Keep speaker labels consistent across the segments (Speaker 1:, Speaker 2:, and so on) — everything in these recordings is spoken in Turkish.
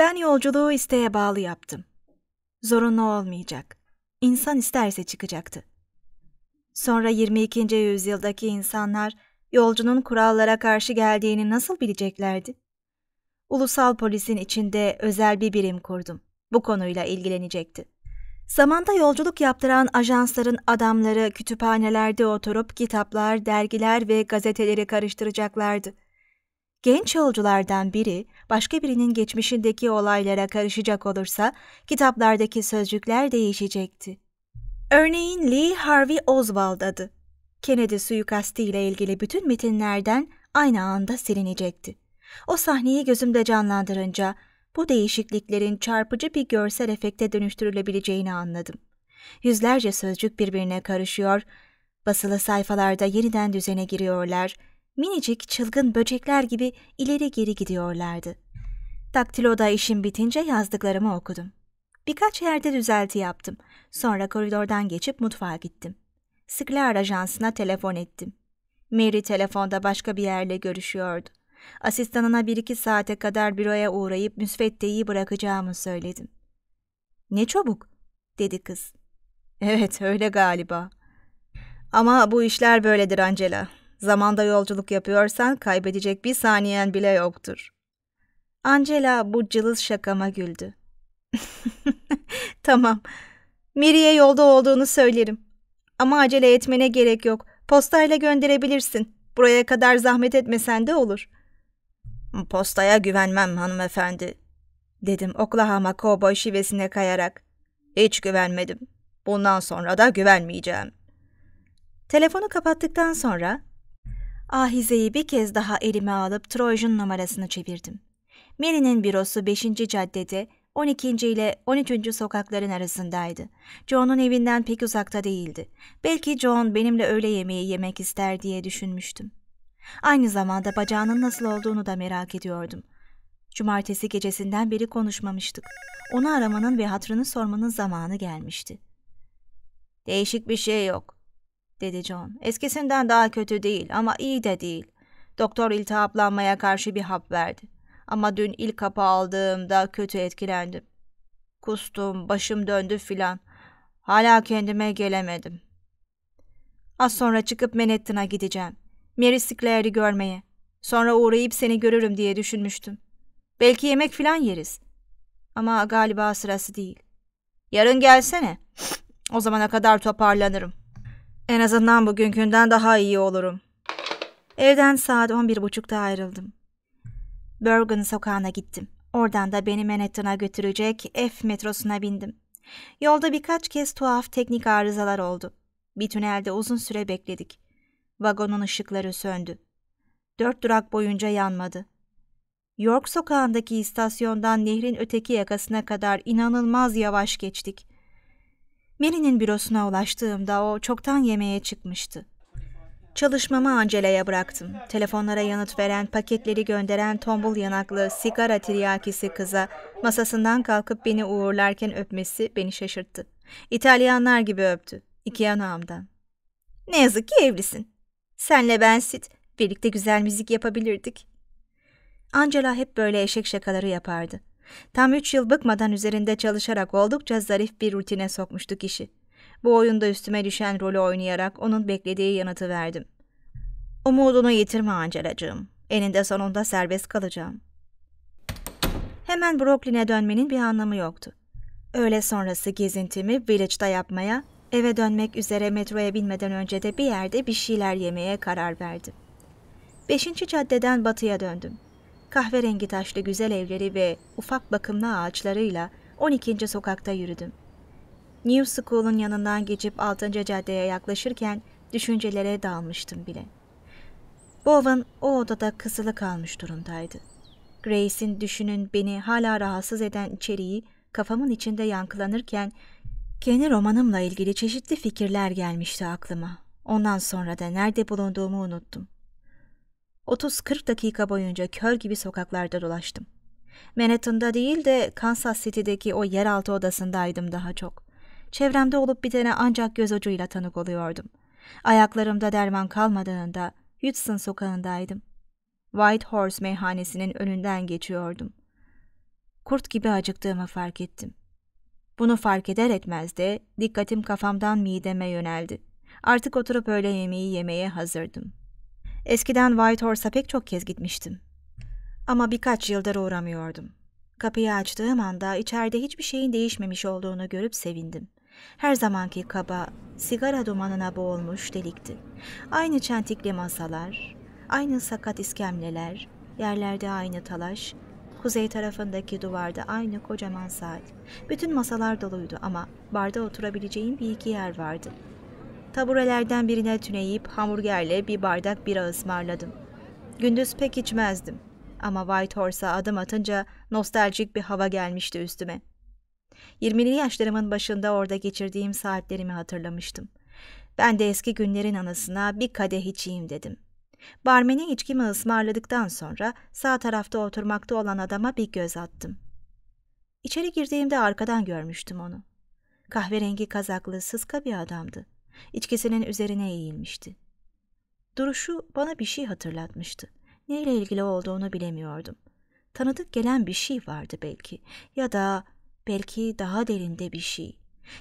Speaker 1: Ben yolculuğu isteğe bağlı yaptım. Zorunlu olmayacak. İnsan isterse çıkacaktı. Sonra 22. yüzyıldaki insanlar yolcunun kurallara karşı geldiğini nasıl bileceklerdi? Ulusal polisin içinde özel bir birim kurdum. Bu konuyla ilgilenecekti. Zamanda yolculuk yaptıran ajansların adamları kütüphanelerde oturup kitaplar, dergiler ve gazeteleri karıştıracaklardı genç yolculardan biri başka birinin geçmişindeki olaylara karışacak olursa kitaplardaki sözcükler değişecekti. Örneğin Lee Harvey Oswald adı. Kennedy suikastı ile ilgili bütün metinlerden aynı anda silinecekti. O sahneyi gözümde canlandırınca bu değişikliklerin çarpıcı bir görsel efekte dönüştürülebileceğini anladım. Yüzlerce sözcük birbirine karışıyor, basılı sayfalarda yeniden düzene giriyorlar.'' minicik çılgın böcekler gibi ileri geri gidiyorlardı. Daktiloda işim bitince yazdıklarımı okudum. Birkaç yerde düzelti yaptım. Sonra koridordan geçip mutfağa gittim. Sklar Ajansı'na telefon ettim. Mary telefonda başka bir yerle görüşüyordu. Asistanına bir iki saate kadar büroya uğrayıp müsveddeyi bırakacağımı söyledim. Ne çabuk, dedi kız. Evet, öyle galiba. Ama bu işler böyledir Angela. Zamanda yolculuk yapıyorsan kaybedecek bir saniyen bile yoktur. Angela bu cılız şakama güldü. tamam. Miriye yolda olduğunu söylerim. Ama acele etmene gerek yok. Postayla gönderebilirsin. Buraya kadar zahmet etmesen de olur. Postaya güvenmem hanımefendi, dedim Oklahoma kovboy şivesine kayarak. Hiç güvenmedim. Bundan sonra da güvenmeyeceğim. Telefonu kapattıktan sonra Ahizeyi bir kez daha elime alıp Troj'un numarasını çevirdim. Mary'nin bürosu 5. caddede 12. ile 13. sokakların arasındaydı. John'un evinden pek uzakta değildi. Belki John benimle öğle yemeği yemek ister diye düşünmüştüm. Aynı zamanda bacağının nasıl olduğunu da merak ediyordum. Cumartesi gecesinden beri konuşmamıştık. Onu aramanın ve hatrını sormanın zamanı gelmişti. Değişik bir şey yok dedi John. Eskisinden daha kötü değil ama iyi de değil. Doktor iltihaplanmaya karşı bir hap verdi. Ama dün ilk kapı aldığımda kötü etkilendim. Kustum, başım döndü filan. Hala kendime gelemedim. Az sonra çıkıp Manhattan'a gideceğim. Mary Sinclair'i görmeye. Sonra uğrayıp seni görürüm diye düşünmüştüm. Belki yemek filan yeriz. Ama galiba sırası değil. Yarın gelsene. O zamana kadar toparlanırım. En azından bugünkünden daha iyi olurum. Evden saat on bir buçukta ayrıldım. Bergen sokağına gittim. Oradan da beni Manhattan'a götürecek F metrosuna bindim. Yolda birkaç kez tuhaf teknik arızalar oldu. Bir tünelde uzun süre bekledik. Vagonun ışıkları söndü. Dört durak boyunca yanmadı. York sokağındaki istasyondan nehrin öteki yakasına kadar inanılmaz yavaş geçtik. Mary'nin bürosuna ulaştığımda o çoktan yemeğe çıkmıştı. Çalışmamı Angela'ya bıraktım. Telefonlara yanıt veren, paketleri gönderen tombul yanaklı sigara tiryakisi kıza masasından kalkıp beni uğurlarken öpmesi beni şaşırttı. İtalyanlar gibi öptü. İki yanağımdan. Ne yazık ki evlisin. Senle ben Sid. Birlikte güzel müzik yapabilirdik. Angela hep böyle eşek şakaları yapardı. Tam üç yıl bıkmadan üzerinde çalışarak oldukça zarif bir rutine sokmuştuk işi. Bu oyunda üstüme düşen rolü oynayarak onun beklediği yanıtı verdim. Umudunu yitirme Angelacığım. Eninde sonunda serbest kalacağım. Hemen Brooklyn'e dönmenin bir anlamı yoktu. Öğle sonrası gezintimi Village'da yapmaya, eve dönmek üzere metroya binmeden önce de bir yerde bir şeyler yemeye karar verdim. Beşinci caddeden batıya döndüm kahverengi taşlı güzel evleri ve ufak bakımlı ağaçlarıyla 12. sokakta yürüdüm. New School'un yanından geçip 6. caddeye yaklaşırken düşüncelere dalmıştım bile. Bowen o odada kısılı kalmış durumdaydı. Grace'in düşünün beni hala rahatsız eden içeriği kafamın içinde yankılanırken kendi romanımla ilgili çeşitli fikirler gelmişti aklıma. Ondan sonra da nerede bulunduğumu unuttum. 30-40 dakika boyunca kör gibi sokaklarda dolaştım. Manhattan'da değil de Kansas City'deki o yeraltı odasındaydım daha çok. Çevremde olup bitene ancak göz ucuyla tanık oluyordum. Ayaklarımda derman kalmadığında Hudson sokağındaydım. White Horse meyhanesinin önünden geçiyordum. Kurt gibi acıktığımı fark ettim. Bunu fark eder etmez de dikkatim kafamdan mideme yöneldi. Artık oturup öğle yemeği yemeye hazırdım. Eskiden Whitehorse'a pek çok kez gitmiştim. Ama birkaç yıldır uğramıyordum. Kapıyı açtığım anda içeride hiçbir şeyin değişmemiş olduğunu görüp sevindim. Her zamanki kaba, sigara dumanına boğulmuş delikti. Aynı çentikli masalar, aynı sakat iskemleler, yerlerde aynı talaş, kuzey tarafındaki duvarda aynı kocaman saat. Bütün masalar doluydu ama barda oturabileceğim bir iki yer vardı. Taburelerden birine tüneyip hamburgerle bir bardak bira ısmarladım. Gündüz pek içmezdim ama White Horse'a adım atınca nostaljik bir hava gelmişti üstüme. 20'li yaşlarımın başında orada geçirdiğim saatlerimi hatırlamıştım. Ben de eski günlerin anısına bir kadeh içeyim dedim. Barmene içkimi ısmarladıktan sonra sağ tarafta oturmakta olan adama bir göz attım. İçeri girdiğimde arkadan görmüştüm onu. Kahverengi kazaklı sıska bir adamdı içkisinin üzerine eğilmişti. Duruşu bana bir şey hatırlatmıştı. Neyle ilgili olduğunu bilemiyordum. Tanıdık gelen bir şey vardı belki ya da belki daha derinde bir şey.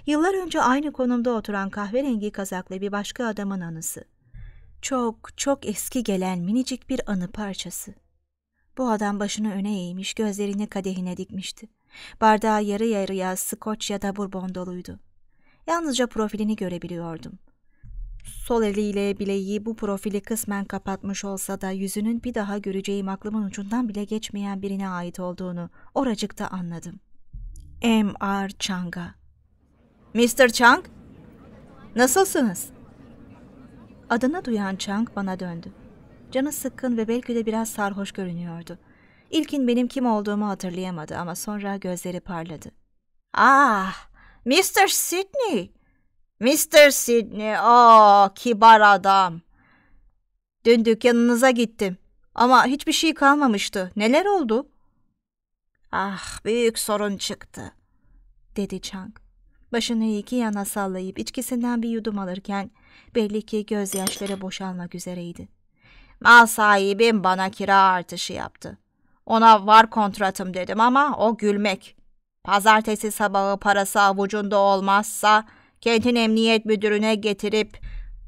Speaker 1: Yıllar önce aynı konumda oturan kahverengi kazaklı bir başka adamın anısı. Çok, çok eski gelen minicik bir anı parçası. Bu adam başını öne eğmiş, gözlerini kadehine dikmişti. Bardağı yarı yarıya skoç ya da bourbon doluydu. Yalnızca profilini görebiliyordum. Sol eliyle bileği bu profili kısmen kapatmış olsa da yüzünün bir daha göreceğim aklımın ucundan bile geçmeyen birine ait olduğunu oracıkta anladım. M.R. Chang'a. Mr. Chang, nasılsınız? Adını duyan Chang bana döndü. Canı sıkkın ve belki de biraz sarhoş görünüyordu. İlkin benim kim olduğumu hatırlayamadı ama sonra gözleri parladı. Ah! Mr. Sidney. Mr. Sidney. Aa kibar adam. Dün dükkanınıza gittim. Ama hiçbir şey kalmamıştı. Neler oldu? Ah büyük sorun çıktı. Dedi Chang. Başını iki yana sallayıp içkisinden bir yudum alırken belli ki gözyaşları boşalmak üzereydi. Mal sahibim bana kira artışı yaptı. Ona var kontratım dedim ama o gülmek. Pazartesi sabahı parası avucunda olmazsa kentin emniyet müdürüne getirip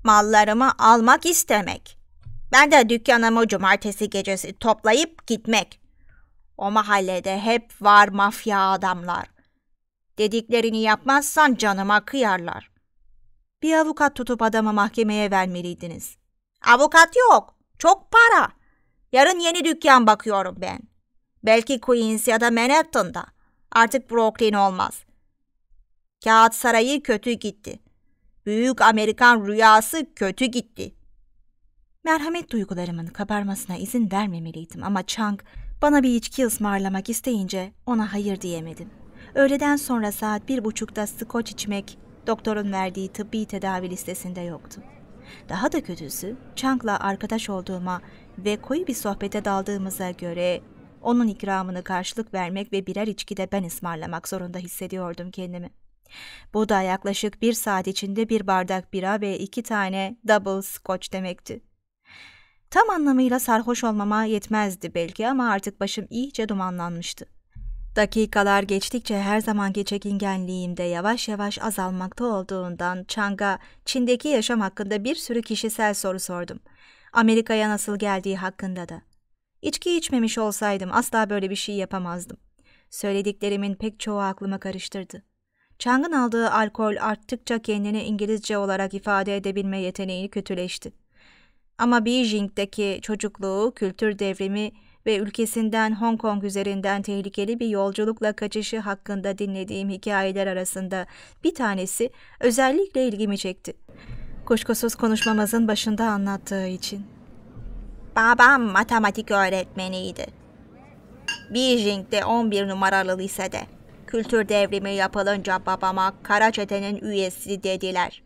Speaker 1: mallarımı almak istemek. Ben de dükkanımı cumartesi gecesi toplayıp gitmek. O mahallede hep var mafya adamlar. Dediklerini yapmazsan canıma kıyarlar. Bir avukat tutup adamı mahkemeye vermeliydiniz. Avukat yok. Çok para. Yarın yeni dükkan bakıyorum ben. Belki Queens ya da Manhattan'da. Artık Brooklyn olmaz. Kağıt sarayı kötü gitti. Büyük Amerikan rüyası kötü gitti. Merhamet duygularımın kabarmasına izin vermemeliydim ama Chang bana bir içki ısmarlamak isteyince ona hayır diyemedim. Öğleden sonra saat bir buçukta skoç içmek doktorun verdiği tıbbi tedavi listesinde yoktu. Daha da kötüsü Chang'la arkadaş olduğuma ve koyu bir sohbete daldığımıza göre onun ikramını karşılık vermek ve birer içki de ben ısmarlamak zorunda hissediyordum kendimi. Bu da yaklaşık bir saat içinde bir bardak bira ve iki tane double scotch demekti. Tam anlamıyla sarhoş olmama yetmezdi belki ama artık başım iyice dumanlanmıştı. Dakikalar geçtikçe her zamanki çekingenliğim de yavaş yavaş azalmakta olduğundan Chang'a Çin'deki yaşam hakkında bir sürü kişisel soru sordum. Amerika'ya nasıl geldiği hakkında da. İçki içmemiş olsaydım asla böyle bir şey yapamazdım. Söylediklerimin pek çoğu aklıma karıştırdı. Chang'ın aldığı alkol arttıkça kendini İngilizce olarak ifade edebilme yeteneği kötüleşti. Ama Beijing'deki çocukluğu, kültür devrimi ve ülkesinden Hong Kong üzerinden tehlikeli bir yolculukla kaçışı hakkında dinlediğim hikayeler arasında bir tanesi özellikle ilgimi çekti. Kuşkusuz konuşmamızın başında anlattığı için. Babam matematik öğretmeniydi. Beijing'de 11 numaralı lisede. Kültür devrimi yapılınca babama kara çetenin üyesi dediler.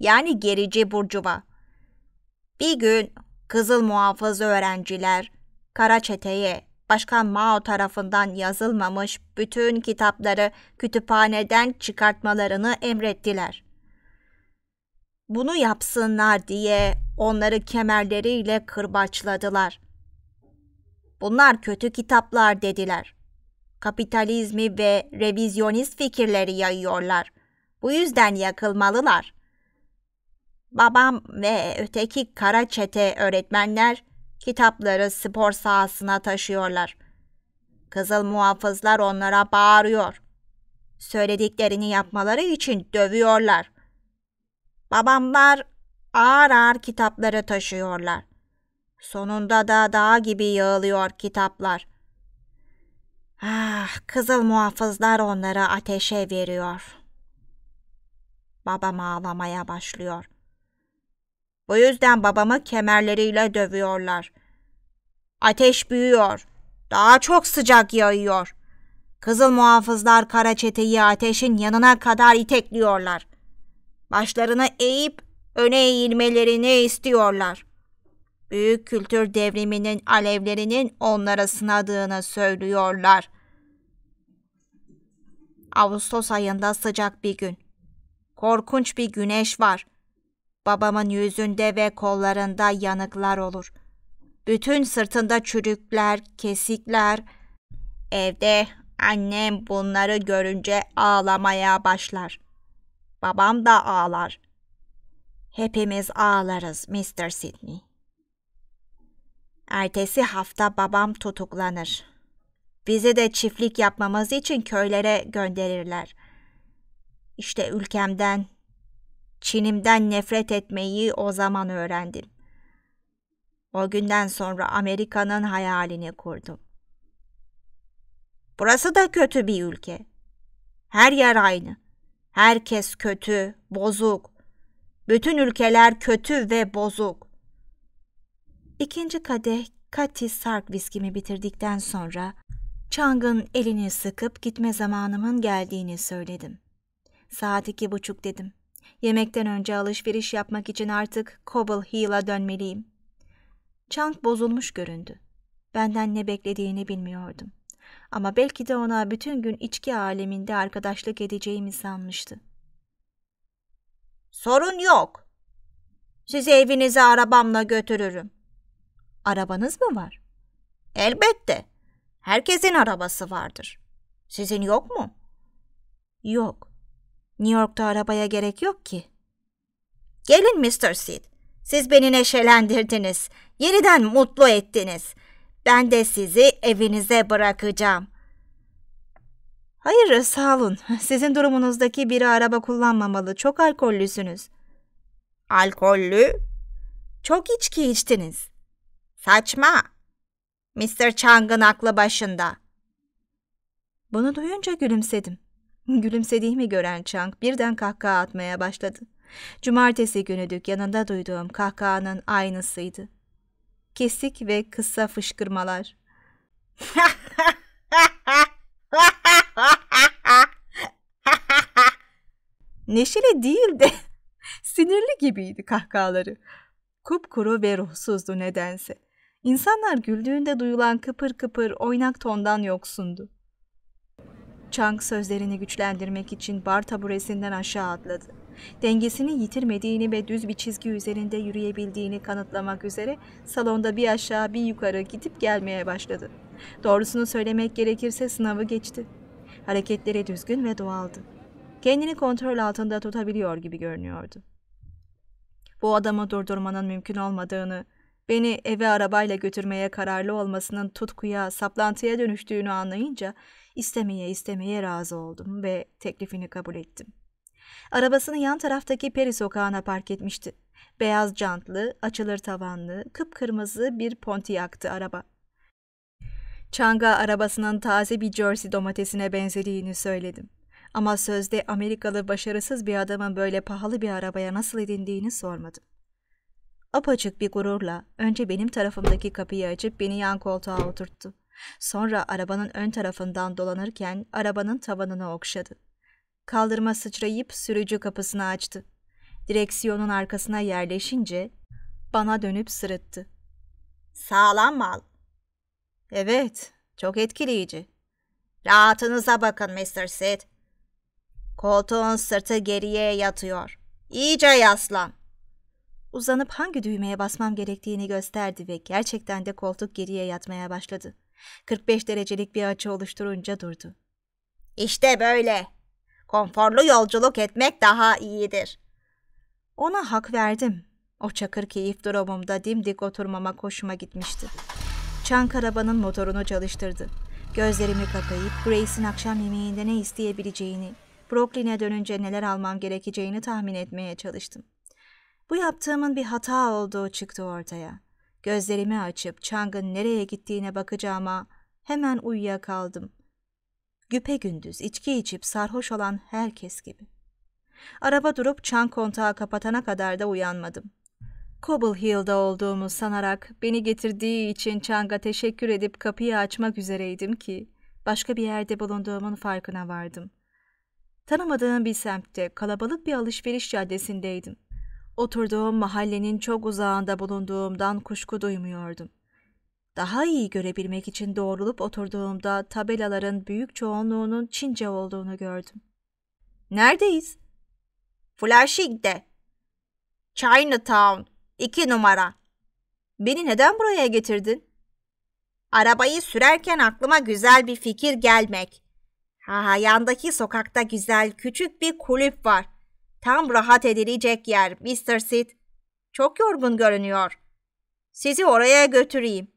Speaker 1: Yani gerici burcuva. Bir gün kızıl muhafız öğrenciler kara çeteye Başkan Mao tarafından yazılmamış bütün kitapları kütüphaneden çıkartmalarını emrettiler. Bunu yapsınlar diye onları kemerleriyle kırbaçladılar. Bunlar kötü kitaplar dediler. Kapitalizmi ve revizyonist fikirleri yayıyorlar. Bu yüzden yakılmalılar. Babam ve öteki kara çete öğretmenler kitapları spor sahasına taşıyorlar. Kızıl muhafızlar onlara bağırıyor. Söylediklerini yapmaları için dövüyorlar. Babamlar ağır ağır kitapları taşıyorlar. Sonunda da dağ gibi yağılıyor kitaplar. Ah, kızıl muhafızlar onları ateşe veriyor. Babam ağlamaya başlıyor. Bu yüzden babamı kemerleriyle dövüyorlar. Ateş büyüyor. Daha çok sıcak yağıyor. Kızıl muhafızlar kara çeteyi ateşin yanına kadar itekliyorlar. Başlarını eğip öne eğilmelerini istiyorlar. Büyük kültür devriminin alevlerinin onlara sınadığını söylüyorlar. Ağustos ayında sıcak bir gün. Korkunç bir güneş var. Babamın yüzünde ve kollarında yanıklar olur. Bütün sırtında çürükler, kesikler. Evde annem bunları görünce ağlamaya başlar. Babam da ağlar. Hepimiz ağlarız Mr. Sidney. Ertesi hafta babam tutuklanır. Bizi de çiftlik yapmamız için köylere gönderirler. İşte ülkemden, Çinimden nefret etmeyi o zaman öğrendim. O günden sonra Amerika'nın hayalini kurdum. Burası da kötü bir ülke. Her yer aynı. Herkes kötü, bozuk, bütün ülkeler kötü ve bozuk. İkinci kadeh Kati Sark viskimi bitirdikten sonra Chang'ın elini sıkıp gitme zamanımın geldiğini söyledim. Saat iki buçuk dedim. Yemekten önce alışveriş yapmak için artık Cobble Hill'a dönmeliyim. Chang bozulmuş göründü. Benden ne beklediğini bilmiyordum. Ama belki de ona bütün gün içki aleminde arkadaşlık edeceğimi sanmıştı. Sorun yok. Sizi evinize arabamla götürürüm. Arabanız mı var? Elbette. Herkesin arabası vardır. Sizin yok mu? Yok. New York'ta arabaya gerek yok ki. Gelin Mr. Seed. Siz beni neşelendirdiniz. Yeniden mutlu ettiniz. Ben de sizi evinize bırakacağım. Hayır sağ olun. Sizin durumunuzdaki biri araba kullanmamalı. Çok alkollüsünüz. Alkollü? Çok içki içtiniz. Saçma. Mr. Chang'ın aklı başında. Bunu duyunca gülümsedim. Gülümsediğimi gören Chang birden kahkaha atmaya başladı. Cumartesi günü dükkanında duyduğum kahkahanın aynısıydı. Kesik ve kısa fışkırmalar. Neşeli değil de sinirli gibiydi kahkahaları. Kupkuru ve ruhsuzdu nedense. İnsanlar güldüğünde duyulan kıpır kıpır oynak tondan yoksundu. Chang sözlerini güçlendirmek için bar taburesinden aşağı atladı. Dengesini yitirmediğini ve düz bir çizgi üzerinde yürüyebildiğini kanıtlamak üzere salonda bir aşağı bir yukarı gidip gelmeye başladı. Doğrusunu söylemek gerekirse sınavı geçti. Hareketleri düzgün ve doğaldı kendini kontrol altında tutabiliyor gibi görünüyordu. Bu adamı durdurmanın mümkün olmadığını, beni eve arabayla götürmeye kararlı olmasının tutkuya, saplantıya dönüştüğünü anlayınca istemeye istemeye razı oldum ve teklifini kabul ettim. Arabasını yan taraftaki peri sokağına park etmişti. Beyaz cantlı, açılır tavanlı, kıpkırmızı bir Pontiac'tı araba. Çanga arabasının taze bir jersey domatesine benzediğini söyledim. Ama sözde Amerikalı başarısız bir adamın böyle pahalı bir arabaya nasıl edindiğini sormadım. Apaçık bir gururla önce benim tarafımdaki kapıyı açıp beni yan koltuğa oturttu. Sonra arabanın ön tarafından dolanırken arabanın tavanını okşadı. Kaldırma sıçrayıp sürücü kapısını açtı. Direksiyonun arkasına yerleşince bana dönüp sırıttı. Sağlam mal. Evet, çok etkileyici. Rahatınıza bakın Mr. Sid. Koltuğun sırtı geriye yatıyor. İyice yaslan. Uzanıp hangi düğmeye basmam gerektiğini gösterdi ve gerçekten de koltuk geriye yatmaya başladı. 45 derecelik bir açı oluşturunca durdu. İşte böyle. Konforlu yolculuk etmek daha iyidir. Ona hak verdim. O çakır keyif durumumda dimdik oturmama koşuma gitmişti. Çank arabanın motorunu çalıştırdı. Gözlerimi kapayıp Grace'in akşam yemeğinde ne isteyebileceğini, Brooklyn'e dönünce neler almam gerekeceğini tahmin etmeye çalıştım. Bu yaptığımın bir hata olduğu çıktı ortaya. Gözlerimi açıp Chang'ın nereye gittiğine bakacağıma hemen uyuyakaldım. Güpe gündüz içki içip sarhoş olan herkes gibi. Araba durup Chang kontağı kapatana kadar da uyanmadım. Cobble Hill'da olduğumu sanarak beni getirdiği için Chang'a teşekkür edip kapıyı açmak üzereydim ki başka bir yerde bulunduğumun farkına vardım. Tanımadığım bir semtte kalabalık bir alışveriş caddesindeydim. Oturduğum mahallenin çok uzağında bulunduğumdan kuşku duymuyordum. Daha iyi görebilmek için doğrulup oturduğumda tabelaların büyük çoğunluğunun Çince olduğunu gördüm. Neredeyiz? Flashing'de. Chinatown. iki numara. Beni neden buraya getirdin? Arabayı sürerken aklıma güzel bir fikir gelmek. Ha yandaki sokakta güzel küçük bir kulüp var. Tam rahat edilecek yer Mr. Sid. Çok yorgun görünüyor. Sizi oraya götüreyim.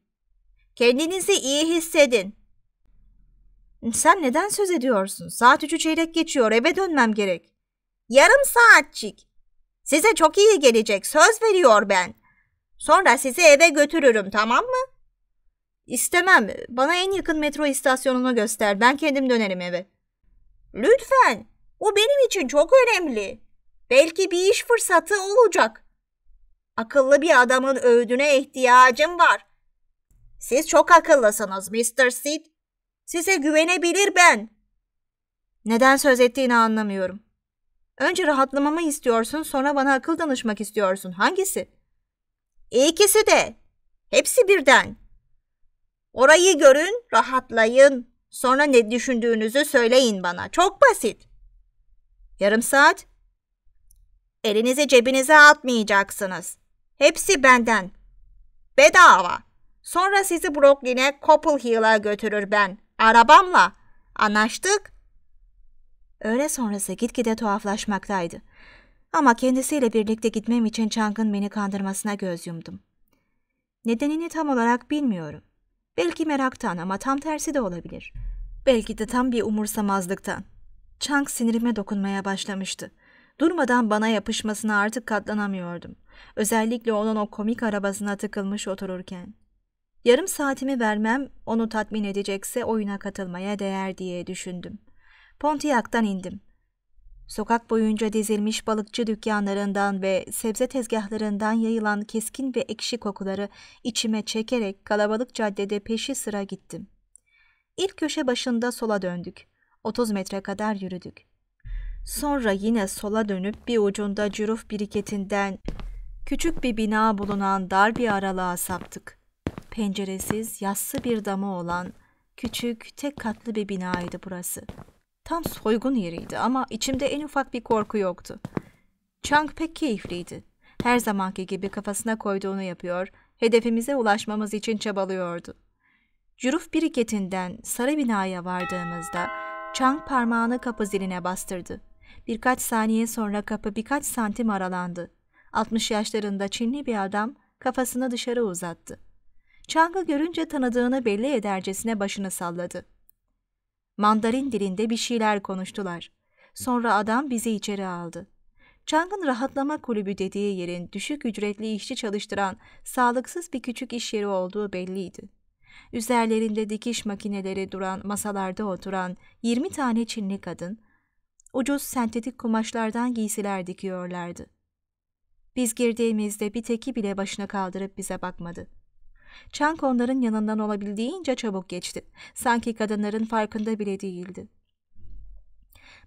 Speaker 1: Kendinizi iyi hissedin. Sen neden söz ediyorsun? Saat üçü çeyrek geçiyor. Eve dönmem gerek. Yarım saatçik. Size çok iyi gelecek. Söz veriyor ben. Sonra sizi eve götürürüm tamam mı? İstemem. Bana en yakın metro istasyonunu göster. Ben kendim dönerim eve. Lütfen. O benim için çok önemli. Belki bir iş fırsatı olacak. Akıllı bir adamın öğüdüne ihtiyacım var. Siz çok akıllısınız Mr. Sid. Size güvenebilir ben. Neden söz ettiğini anlamıyorum. Önce rahatlamamı istiyorsun, sonra bana akıl danışmak istiyorsun. Hangisi? İkisi de. Hepsi birden. Orayı görün, rahatlayın. Sonra ne düşündüğünüzü söyleyin bana. Çok basit. Yarım saat. Elinizi cebinize atmayacaksınız. Hepsi benden. Bedava. Sonra sizi Brooklyn'e Copple Hill'a götürür ben. Arabamla. Anlaştık. Öğle sonrası gitgide tuhaflaşmaktaydı. Ama kendisiyle birlikte gitmem için Chang'ın beni kandırmasına göz yumdum. Nedenini tam olarak bilmiyorum. Belki meraktan ama tam tersi de olabilir. Belki de tam bir umursamazlıktan. Chang sinirime dokunmaya başlamıştı. Durmadan bana yapışmasına artık katlanamıyordum. Özellikle onun o komik arabasına tıkılmış otururken. Yarım saatimi vermem onu tatmin edecekse oyuna katılmaya değer diye düşündüm. Pontiac'tan indim Sokak boyunca dizilmiş balıkçı dükkanlarından ve sebze tezgahlarından yayılan keskin ve ekşi kokuları içime çekerek kalabalık caddede peşi sıra gittim. İlk köşe başında sola döndük. 30 metre kadar yürüdük. Sonra yine sola dönüp bir ucunda cüruf biriketinden küçük bir bina bulunan dar bir aralığa saptık. Penceresiz, yassı bir damı olan küçük, tek katlı bir binaydı burası.'' Tam soygun yeriydi ama içimde en ufak bir korku yoktu. Chang pek keyifliydi. Her zamanki gibi kafasına koyduğunu yapıyor, hedefimize ulaşmamız için çabalıyordu. Cüruf biriketinden sarı binaya vardığımızda Chang parmağını kapı ziline bastırdı. Birkaç saniye sonra kapı birkaç santim aralandı. 60 yaşlarında Çinli bir adam kafasını dışarı uzattı. Chang'ı görünce tanıdığını belli edercesine başını salladı. Mandarin dilinde bir şeyler konuştular. Sonra adam bizi içeri aldı. Chang'ın rahatlama kulübü dediği yerin düşük ücretli işçi çalıştıran sağlıksız bir küçük iş yeri olduğu belliydi. Üzerlerinde dikiş makineleri duran masalarda oturan 20 tane Çinli kadın, ucuz sentetik kumaşlardan giysiler dikiyorlardı. Biz girdiğimizde bir teki bile başına kaldırıp bize bakmadı.'' Chang onların yanından olabildiğince çabuk geçti. Sanki kadınların farkında bile değildi.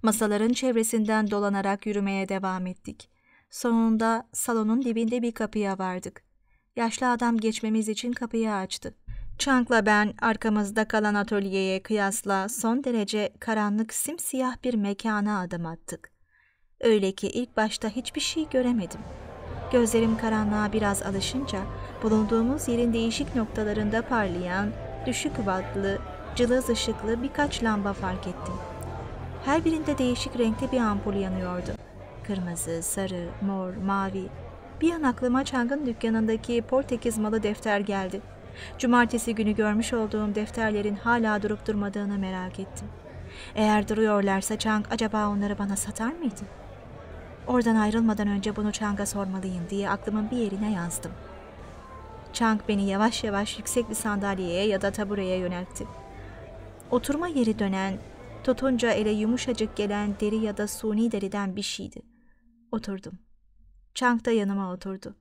Speaker 1: Masaların çevresinden dolanarak yürümeye devam ettik. Sonunda salonun dibinde bir kapıya vardık. Yaşlı adam geçmemiz için kapıyı açtı. Chunk'la ben arkamızda kalan atölyeye kıyasla son derece karanlık simsiyah bir mekana adım attık. Öyle ki ilk başta hiçbir şey göremedim. Gözlerim karanlığa biraz alışınca bulunduğumuz yerin değişik noktalarında parlayan, düşük wattlı, cılız ışıklı birkaç lamba fark ettim. Her birinde değişik renkte bir ampul yanıyordu. Kırmızı, sarı, mor, mavi. Bir an aklıma Çangın dükkanındaki Portekiz malı defter geldi. Cumartesi günü görmüş olduğum defterlerin hala durup durmadığını merak ettim. Eğer duruyorlarsa Çang acaba onları bana satar mıydı? Oradan ayrılmadan önce bunu Chang'a sormalıyım diye aklımın bir yerine yazdım.'' Chang beni yavaş yavaş yüksek bir sandalyeye ya da tabureye yöneltti. Oturma yeri dönen, tutunca ele yumuşacık gelen deri ya da suni deriden bir şeydi. Oturdum. Chang da yanıma oturdu.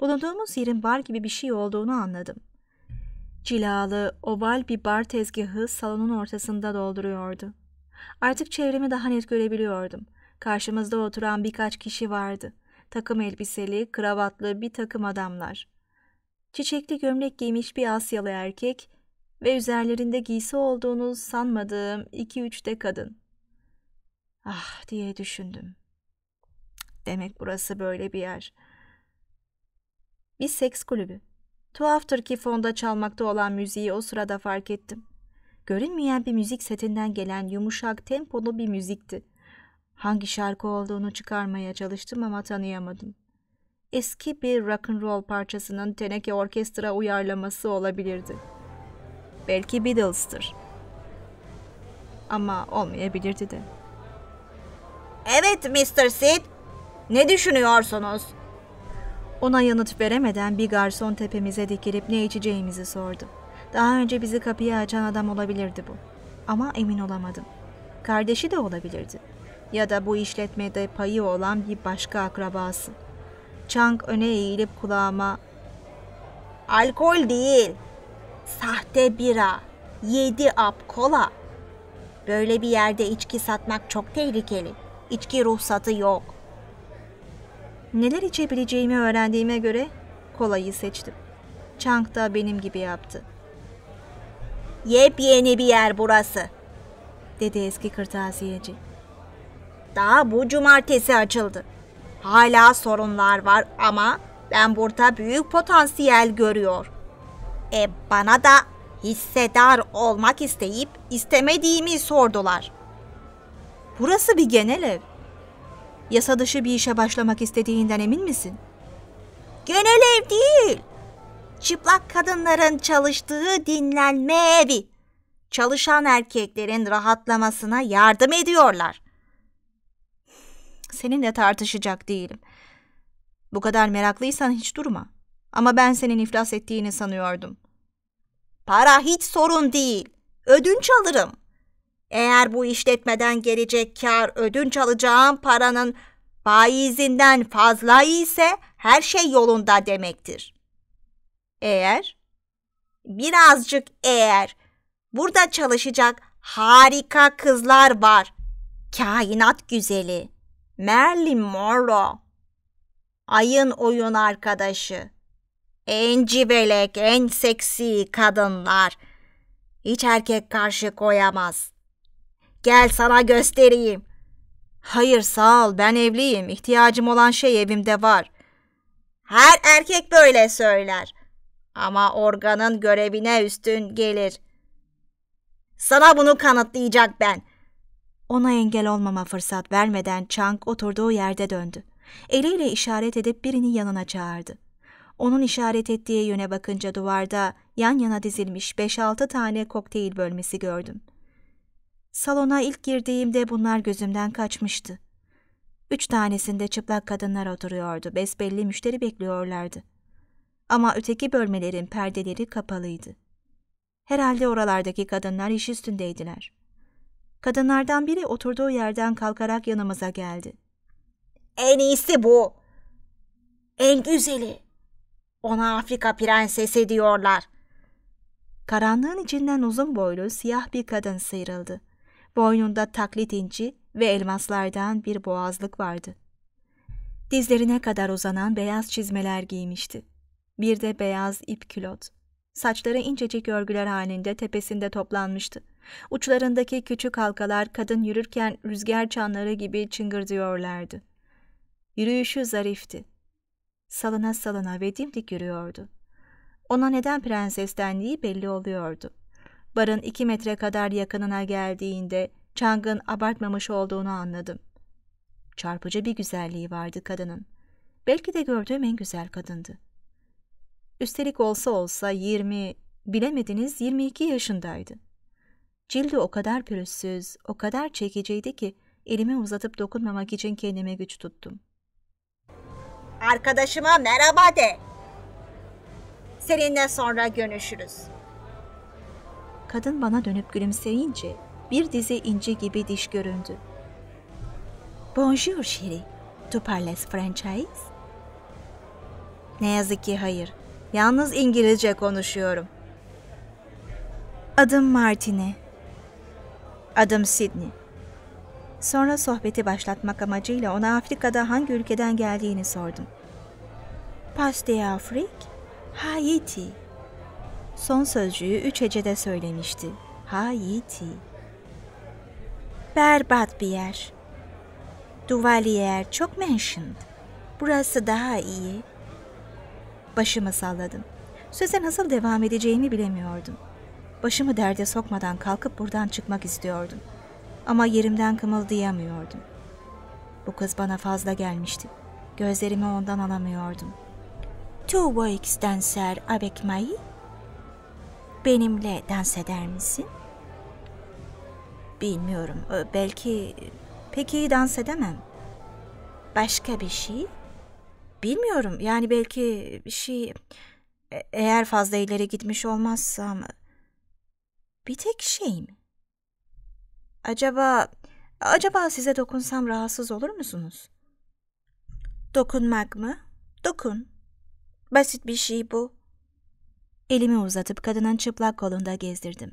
Speaker 1: Bulunduğumuz yerin bar gibi bir şey olduğunu anladım. Cilalı, oval bir bar tezgahı salonun ortasında dolduruyordu. Artık çevremi daha net görebiliyordum. Karşımızda oturan birkaç kişi vardı. Takım elbiseli, kravatlı bir takım adamlar çiçekli gömlek giymiş bir Asyalı erkek ve üzerlerinde giysi olduğunu sanmadığım iki üçte kadın. Ah diye düşündüm. Demek burası böyle bir yer. Bir seks kulübü. Tuhaftır ki fonda çalmakta olan müziği o sırada fark ettim. Görünmeyen bir müzik setinden gelen yumuşak tempolu bir müzikti. Hangi şarkı olduğunu çıkarmaya çalıştım ama tanıyamadım eski bir rock and roll parçasının teneke orkestra uyarlaması olabilirdi. Belki Beatles'tır. Ama olmayabilirdi de. Evet Mr. Sid, ne düşünüyorsunuz? Ona yanıt veremeden bir garson tepemize dikilip ne içeceğimizi sordu. Daha önce bizi kapıya açan adam olabilirdi bu. Ama emin olamadım. Kardeşi de olabilirdi. Ya da bu işletmede payı olan bir başka akrabası. Chang öne eğilip kulağıma alkol değil sahte bira yedi ap kola böyle bir yerde içki satmak çok tehlikeli içki ruhsatı yok neler içebileceğimi öğrendiğime göre kolayı seçtim. Chang da benim gibi yaptı. Yepyeni bir yer burası, dedi eski kırtasiyeci. Daha bu cumartesi açıldı. Hala sorunlar var ama ben burada büyük potansiyel görüyor. E bana da hissedar olmak isteyip istemediğimi sordular. Burası bir genel ev. Yasa dışı bir işe başlamak istediğinden emin misin? Genel ev değil. Çıplak kadınların çalıştığı dinlenme evi. Çalışan erkeklerin rahatlamasına yardım ediyorlar seninle tartışacak değilim. Bu kadar meraklıysan hiç durma. Ama ben senin iflas ettiğini sanıyordum. Para hiç sorun değil. Ödünç alırım. Eğer bu işletmeden gelecek kar ödünç alacağım paranın faizinden fazla ise her şey yolunda demektir. Eğer? Birazcık eğer. Burada çalışacak harika kızlar var. Kainat güzeli. Merlin Morrow. Ayın oyun arkadaşı. En civelek, en seksi kadınlar. Hiç erkek karşı koyamaz. Gel sana göstereyim. Hayır sağ ol ben evliyim. İhtiyacım olan şey evimde var. Her erkek böyle söyler. Ama organın görevine üstün gelir. Sana bunu kanıtlayacak ben.'' Ona engel olmama fırsat vermeden Chang oturduğu yerde döndü. Eliyle işaret edip birini yanına çağırdı. Onun işaret ettiği yöne bakınca duvarda yan yana dizilmiş 5-6 tane kokteyl bölmesi gördüm. Salona ilk girdiğimde bunlar gözümden kaçmıştı. Üç tanesinde çıplak kadınlar oturuyordu, besbelli müşteri bekliyorlardı. Ama öteki bölmelerin perdeleri kapalıydı. Herhalde oralardaki kadınlar iş üstündeydiler.'' Kadınlardan biri oturduğu yerden kalkarak yanımıza geldi. En iyisi bu. En güzeli. Ona Afrika prensesi diyorlar. Karanlığın içinden uzun boylu siyah bir kadın sıyrıldı. Boynunda taklit inci ve elmaslardan bir boğazlık vardı. Dizlerine kadar uzanan beyaz çizmeler giymişti. Bir de beyaz ip külot. Saçları incecik örgüler halinde tepesinde toplanmıştı. Uçlarındaki küçük halkalar kadın yürürken rüzgar çanları gibi çıngırdıyorlardı. Yürüyüşü zarifti. Salına salına ve dimdik yürüyordu. Ona neden prenses dendiği belli oluyordu. Barın iki metre kadar yakınına geldiğinde Chang'ın abartmamış olduğunu anladım. Çarpıcı bir güzelliği vardı kadının. Belki de gördüğüm en güzel kadındı. Üstelik olsa olsa 20, bilemediniz 22 yaşındaydı. Cildi o kadar pürüzsüz, o kadar çekiciydi ki elimi uzatıp dokunmamak için kendime güç tuttum. Arkadaşıma merhaba de. Seninle sonra görüşürüz. Kadın bana dönüp gülümseyince bir dizi ince gibi diş göründü. Bonjour chérie, tu parles français? Ne yazık ki hayır. Yalnız İngilizce konuşuyorum. Adım Martini. Adım Sidney. Sonra sohbeti başlatmak amacıyla ona Afrika'da hangi ülkeden geldiğini sordum. Paste Afrik, Haiti. Son sözcüğü üç hecede söylemişti. Haiti. Berbat bir yer. Duvalier çok mentioned. Burası daha iyi. Başımı salladım. Söze nasıl devam edeceğimi bilemiyordum. Başımı derde sokmadan kalkıp buradan çıkmak istiyordum. Ama yerimden kımıldayamıyordum. Bu kız bana fazla gelmişti. Gözlerimi ondan alamıyordum. Two weeks dancer avec mai? Benimle dans eder misin? Bilmiyorum. Ee, belki Peki dans edemem. Başka bir şey? Bilmiyorum yani belki bir şey e, eğer fazla ileri gitmiş olmazsam bir tek şey mi? Acaba acaba size dokunsam rahatsız olur musunuz? Dokunmak mı? Dokun. Basit bir şey bu. Elimi uzatıp kadının çıplak kolunda gezdirdim.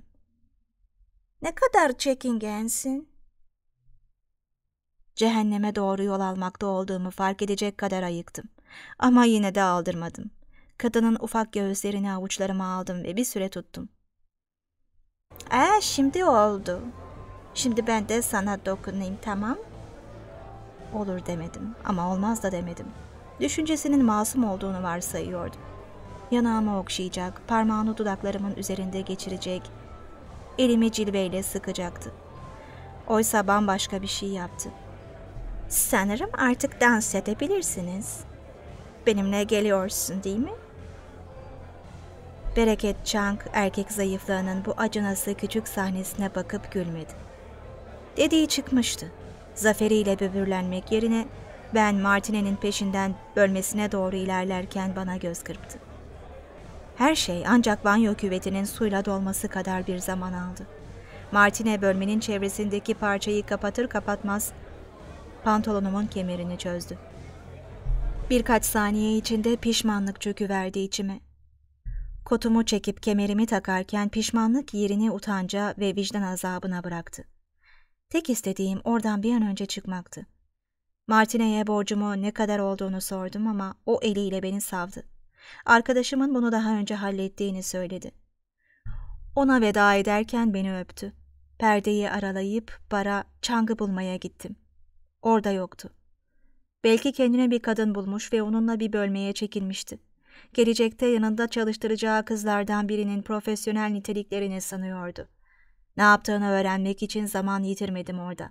Speaker 1: Ne kadar çekingensin. Cehenneme doğru yol almakta olduğumu fark edecek kadar ayıktım. Ama yine de aldırmadım. Kadının ufak göğüslerini avuçlarıma aldım ve bir süre tuttum. Ee şimdi oldu. Şimdi ben de sana dokunayım tamam. Olur demedim ama olmaz da demedim. Düşüncesinin masum olduğunu varsayıyordum. Yanağımı okşayacak, parmağını dudaklarımın üzerinde geçirecek, elimi cilveyle sıkacaktı. Oysa bambaşka bir şey yaptı. Sanırım artık dans edebilirsiniz.'' benimle geliyorsun değil mi? Bereket Chang erkek zayıflığının bu acınası küçük sahnesine bakıp gülmedi. Dediği çıkmıştı. Zaferiyle böbürlenmek yerine ben Martine'nin peşinden bölmesine doğru ilerlerken bana göz kırptı. Her şey ancak banyo küvetinin suyla dolması kadar bir zaman aldı. Martine bölmenin çevresindeki parçayı kapatır kapatmaz pantolonumun kemerini çözdü. Birkaç saniye içinde pişmanlık çöküverdi içime. Kotumu çekip kemerimi takarken pişmanlık yerini utanca ve vicdan azabına bıraktı. Tek istediğim oradan bir an önce çıkmaktı. Martine'ye borcumu ne kadar olduğunu sordum ama o eliyle beni savdı. Arkadaşımın bunu daha önce hallettiğini söyledi. Ona veda ederken beni öptü. Perdeyi aralayıp bara çangı bulmaya gittim. Orada yoktu. Belki kendine bir kadın bulmuş ve onunla bir bölmeye çekinmişti. Gelecekte yanında çalıştıracağı kızlardan birinin profesyonel niteliklerini sanıyordu. Ne yaptığını öğrenmek için zaman yitirmedim orada.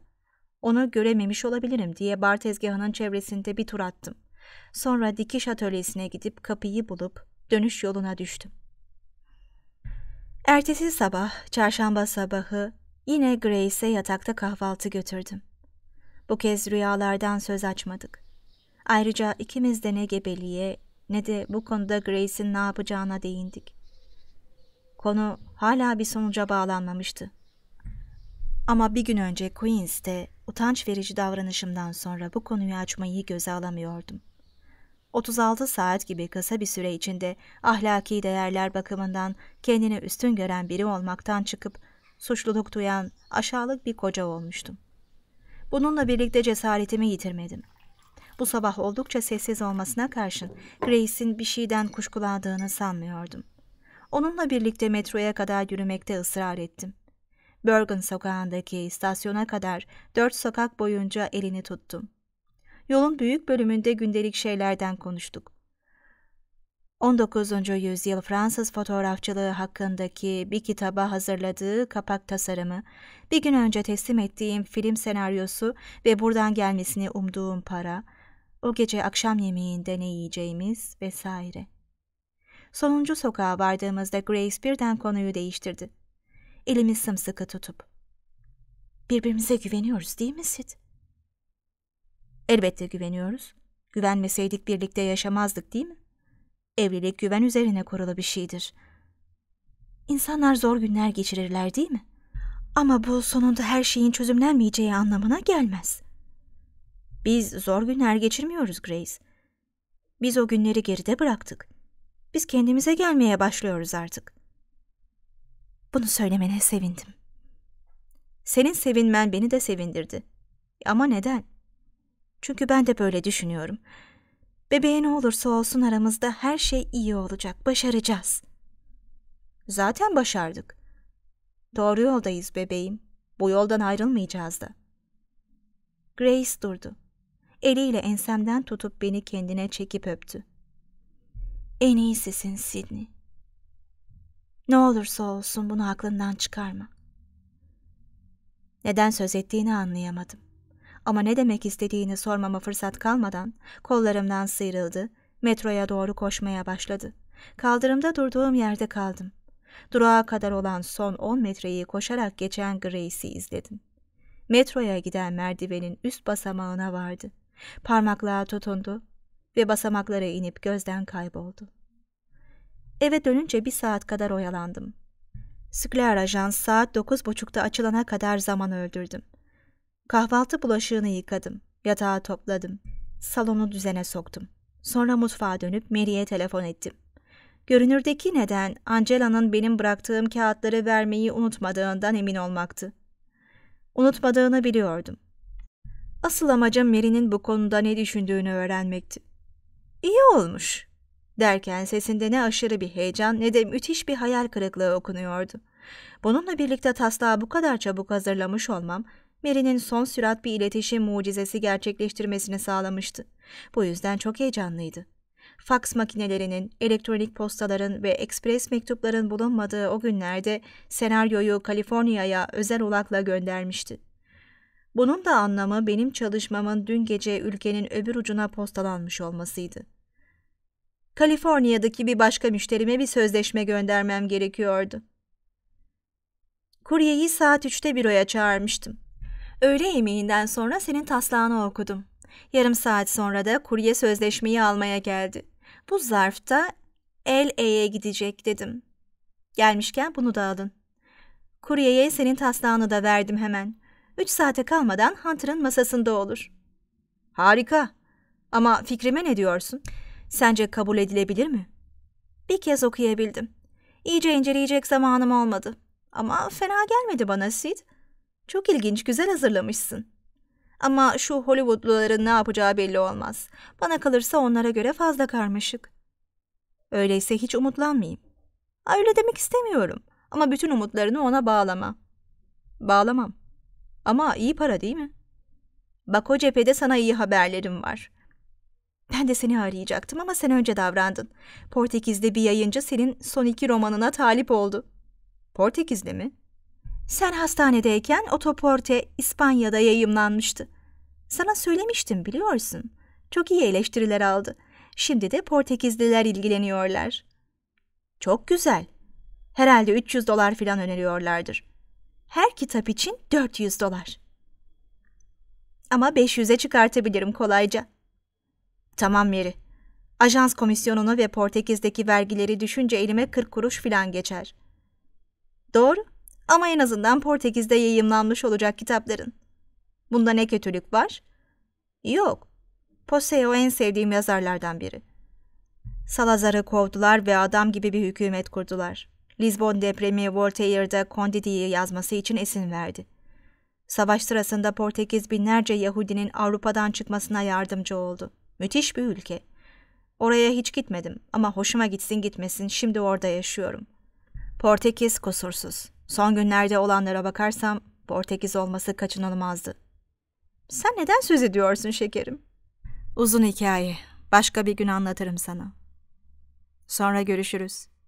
Speaker 1: Onu görememiş olabilirim diye bar tezgahının çevresinde bir tur attım. Sonra dikiş atölyesine gidip kapıyı bulup dönüş yoluna düştüm. Ertesi sabah, çarşamba sabahı yine Grace'e yatakta kahvaltı götürdüm. Bu kez rüyalardan söz açmadık. Ayrıca ikimiz de ne gebeliğe ne de bu konuda Grace'in ne yapacağına değindik. Konu hala bir sonuca bağlanmamıştı. Ama bir gün önce Queens'te utanç verici davranışımdan sonra bu konuyu açmayı göze alamıyordum. 36 saat gibi kısa bir süre içinde ahlaki değerler bakımından kendini üstün gören biri olmaktan çıkıp suçluluk duyan aşağılık bir koca olmuştum. Bununla birlikte cesaretimi yitirmedim. Bu sabah oldukça sessiz olmasına karşın Grace'in bir şeyden kuşkulandığını sanmıyordum. Onunla birlikte metroya kadar yürümekte ısrar ettim. Bergen sokağındaki istasyona kadar dört sokak boyunca elini tuttum. Yolun büyük bölümünde gündelik şeylerden konuştuk. 19. yüzyıl Fransız fotoğrafçılığı hakkındaki bir kitaba hazırladığı kapak tasarımı, bir gün önce teslim ettiğim film senaryosu ve buradan gelmesini umduğum para, o gece akşam yemeğinde ne yiyeceğimiz vesaire. Sonuncu sokağa vardığımızda Grace birden konuyu değiştirdi. Elimi sımsıkı tutup. Birbirimize güveniyoruz değil mi Sid? Elbette güveniyoruz. Güvenmeseydik birlikte yaşamazdık değil mi? evlilik güven üzerine kurulu bir şeydir. İnsanlar zor günler geçirirler değil mi? Ama bu sonunda her şeyin çözümlenmeyeceği anlamına gelmez. Biz zor günler geçirmiyoruz Grace. Biz o günleri geride bıraktık. Biz kendimize gelmeye başlıyoruz artık. Bunu söylemene sevindim. Senin sevinmen beni de sevindirdi. Ama neden? Çünkü ben de böyle düşünüyorum.'' Bebeğe ne olursa olsun aramızda her şey iyi olacak. Başaracağız. Zaten başardık. Doğru yoldayız bebeğim. Bu yoldan ayrılmayacağız da. Grace durdu. Eliyle ensemden tutup beni kendine çekip öptü. En iyisisin Sidney. Ne olursa olsun bunu aklından çıkarma. Neden söz ettiğini anlayamadım ama ne demek istediğini sormama fırsat kalmadan kollarımdan sıyrıldı, metroya doğru koşmaya başladı. Kaldırımda durduğum yerde kaldım. Durağa kadar olan son 10 metreyi koşarak geçen Grace'i izledim. Metroya giden merdivenin üst basamağına vardı. Parmaklığa tutundu ve basamaklara inip gözden kayboldu. Eve dönünce bir saat kadar oyalandım. Skler Ajans saat dokuz buçukta açılana kadar zaman öldürdüm. Kahvaltı bulaşığını yıkadım. Yatağı topladım. Salonu düzene soktum. Sonra mutfağa dönüp Mary'e telefon ettim. Görünürdeki neden Angela'nın benim bıraktığım kağıtları vermeyi unutmadığından emin olmaktı. Unutmadığını biliyordum. Asıl amacım Mary'nin bu konuda ne düşündüğünü öğrenmekti. İyi olmuş derken sesinde ne aşırı bir heyecan ne de müthiş bir hayal kırıklığı okunuyordu. Bununla birlikte taslağı bu kadar çabuk hazırlamış olmam Mary'nin son sürat bir iletişim mucizesi gerçekleştirmesini sağlamıştı. Bu yüzden çok heyecanlıydı. Faks makinelerinin, elektronik postaların ve ekspres mektupların bulunmadığı o günlerde senaryoyu Kaliforniya'ya özel ulakla göndermişti. Bunun da anlamı benim çalışmamın dün gece ülkenin öbür ucuna postalanmış olmasıydı. Kaliforniya'daki bir başka müşterime bir sözleşme göndermem gerekiyordu. Kuryeyi saat 3'te büroya çağırmıştım. Öğle yemeğinden sonra senin taslağını okudum. Yarım saat sonra da kurye sözleşmeyi almaya geldi. Bu zarfta LA'ye gidecek dedim. Gelmişken bunu da alın. Kuryeye senin taslağını da verdim hemen. Üç saate kalmadan Hunter'ın masasında olur. Harika. Ama fikrime ne diyorsun? Sence kabul edilebilir mi? Bir kez okuyabildim. İyice inceleyecek zamanım olmadı. Ama fena gelmedi bana Sid. Çok ilginç, güzel hazırlamışsın. Ama şu Hollywoodluların ne yapacağı belli olmaz. Bana kalırsa onlara göre fazla karmaşık. Öyleyse hiç umutlanmayayım. Ha, öyle demek istemiyorum. Ama bütün umutlarını ona bağlama. Bağlamam. Ama iyi para değil mi? Bak o cephede sana iyi haberlerim var. Ben de seni arayacaktım ama sen önce davrandın. Portekiz'de bir yayıncı senin son iki romanına talip oldu. Portekiz'de mi? Sen hastanedeyken Otoporte İspanya'da yayımlanmıştı. Sana söylemiştim biliyorsun. Çok iyi eleştiriler aldı. Şimdi de Portekizliler ilgileniyorlar. Çok güzel. Herhalde 300 dolar filan öneriyorlardır. Her kitap için 400 dolar. Ama 500'e çıkartabilirim kolayca. Tamam Mary. Ajans komisyonunu ve Portekiz'deki vergileri düşünce elime 40 kuruş filan geçer. Doğru. Ama en azından Portekiz'de yayımlanmış olacak kitapların. Bunda ne kötülük var? Yok. Poseo en sevdiğim yazarlardan biri. Salazar'ı kovdular ve adam gibi bir hükümet kurdular. Lisbon depremi Voltaire'da Condidi'yi yazması için esin verdi. Savaş sırasında Portekiz binlerce Yahudinin Avrupa'dan çıkmasına yardımcı oldu. Müthiş bir ülke. Oraya hiç gitmedim ama hoşuma gitsin gitmesin şimdi orada yaşıyorum. Portekiz kusursuz. Son günlerde olanlara bakarsam Portekiz olması kaçınılmazdı. Sen neden söz ediyorsun şekerim? Uzun hikaye. Başka bir gün anlatırım sana. Sonra görüşürüz.